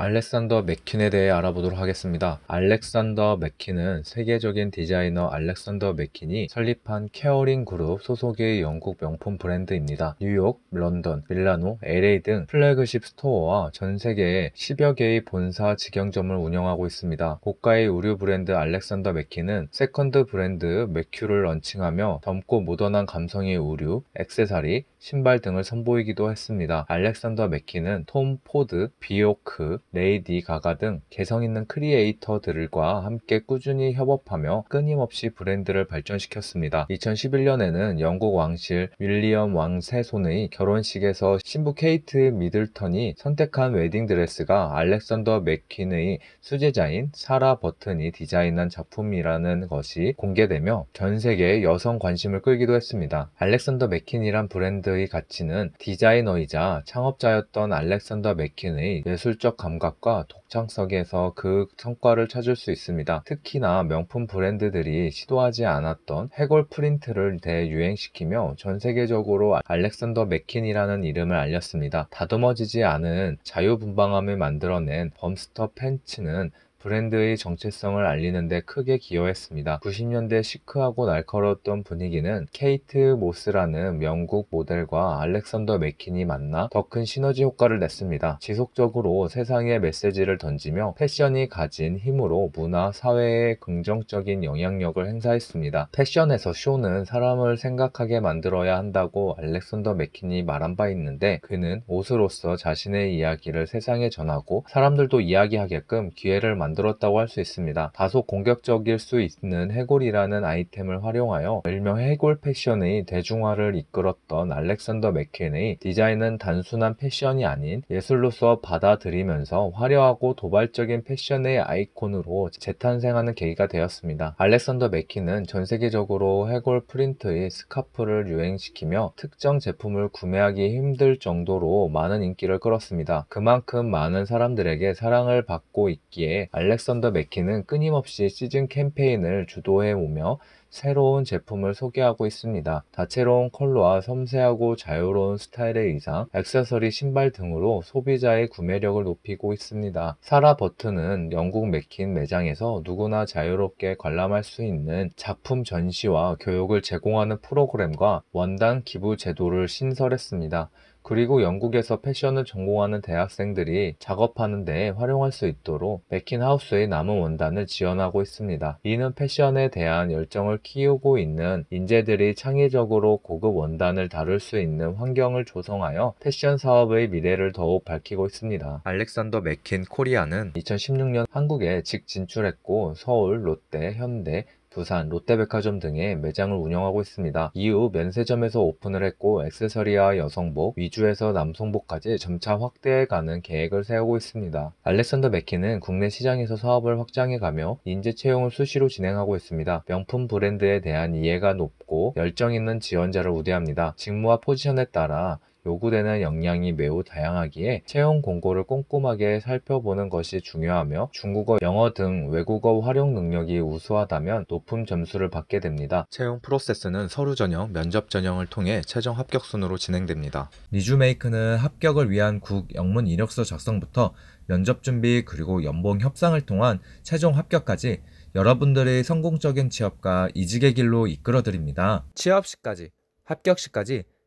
알렉산더 맥퀸에 대해 알아보도록 하겠습니다. 알렉산더 맥퀸은 세계적인 디자이너 알렉산더 맥퀸이 설립한 케어링 그룹 소속의 영국 명품 브랜드입니다. 뉴욕, 런던, 밀라노, LA 등 플래그십 스토어와 전 세계에 10여 개의 본사 직영점을 운영하고 있습니다. 고가의 의류 브랜드 알렉산더 맥퀸은 세컨드 브랜드 맥큐를 런칭하며 젊고 모던한 감성의 의류, 액세서리, 신발 등을 선보이기도 했습니다. 알렉산더 맥퀸은 톰 포드, 비오크, 레이디 가가 등 개성 있는 크리에이터들과 함께 꾸준히 협업하며 끊임없이 브랜드를 발전시켰습니다. 2011년에는 영국 왕실 윌리엄 왕세손의 결혼식에서 신부 케이트 미들턴이 선택한 웨딩 드레스가 알렉산더 맥퀸의 수제자인 사라 버튼이 디자인한 작품이라는 것이 공개되며 전 세계의 여성 관심을 끌기도 했습니다. 알렉산더 맥퀸이란 브랜드의 가치는 디자이너이자 창업자였던 알렉산더 맥퀸의 예술적 감각 감각과 독창성에서 그 성과를 찾을 수 있습니다. 특히나 명품 브랜드들이 시도하지 않았던 해골 프린트를 대유행시키며 전 세계적으로 알렉산더 맥킨이라는 이름을 알렸습니다. 다듬어지지 않은 자유분방함을 만들어낸 범스터 팬츠는 브랜드의 정체성을 알리는 데 크게 기여했습니다. 90년대 시크하고 날카로웠던 분위기는 케이트 모스라는 영국 모델과 알렉산더 맥킨이 만나 더 큰 시너지 효과를 냈습니다. 지속적으로 세상에 메시지를 던지며 패션이 가진 힘으로 문화, 사회에 긍정적인 영향력을 행사했습니다. 패션에서 쇼는 사람을 생각하게 만들어야 한다고 알렉산더 맥킨이 말한 바 있는데 그는 옷으로서 자신의 이야기를 세상에 전하고 사람들도 이야기하게끔 기회를 만들 만들었다고 할 수 있습니다. 다소 공격적일 수 있는 해골이라는 아이템을 활용하여 일명 해골 패션의 대중화를 이끌었던 알렉산더 맥켄의 디자인은 단순한 패션이 아닌 예술로서 받아들이면서 화려하고 도발적인 패션의 아이콘으로 재탄생하는 계기가 되었습니다. 알렉산더 맥킨은전 세계적으로 해골 프린트의 스카프를 유행시키며 특정 제품을 구매하기 힘들 정도로 많은 인기를 끌었습니다. 그만큼 많은 사람들에게 사랑을 받고 있기에 알렉산더 맥키는 끊임없이 시즌 캠페인을 주도해 오며 새로운 제품을 소개하고 있습니다. 다채로운 컬러와 섬세하고 자유로운 스타일의 의상, 액세서리, 신발 등으로 소비자의 구매력을 높이고 있습니다. 사라 버튼은 영국 맥킨 매장에서 누구나 자유롭게 관람할 수 있는 작품 전시와 교육을 제공하는 프로그램과 원단 기부 제도를 신설했습니다. 그리고 영국에서 패션을 전공하는 대학생들이 작업하는 데 활용할 수 있도록 맥킨 하우스의 남은 원단을 지원하고 있습니다. 이는 패션에 대한 열정을 키우고 있는 인재들이 창의적으로 고급 원단을 다룰 수 있는 환경을 조성하여 패션 사업의 미래를 더욱 밝히고 있습니다. 알렉산더 맥킨 코리아는 2016년 한국에 직 진출했고 서울, 롯데, 현대, 부산, 롯데백화점 등의 매장을 운영하고 있습니다. 이후 면세점에서 오픈을 했고 액세서리와 여성복, 위주에서 남성복까지 점차 확대해가는 계획을 세우고 있습니다. 알렉산더 맥키는 국내 시장에서 사업을 확장해가며 인재 채용을 수시로 진행하고 있습니다. 명품 브랜드에 대한 이해가 높고 열정 있는 지원자를 우대합니다. 직무와 포지션에 따라 요구되는 역량이 매우 다양하기에 채용 공고를 꼼꼼하게 살펴보는 것이 중요하며 중국어, 영어 등 외국어 활용 능력이 우수하다면 높은 점수를 받게 됩니다. 채용 프로세스는 서류 전형, 면접 전형을 통해 최종 합격 순으로 진행됩니다. 리주메이크는 합격을 위한 국 영문 이력서 작성부터 면접 준비 그리고 연봉 협상을 통한 최종 합격까지 여러분들의 성공적인 취업과 이직의 길로 이끌어드립니다. 취업 시까지, 합격 시까지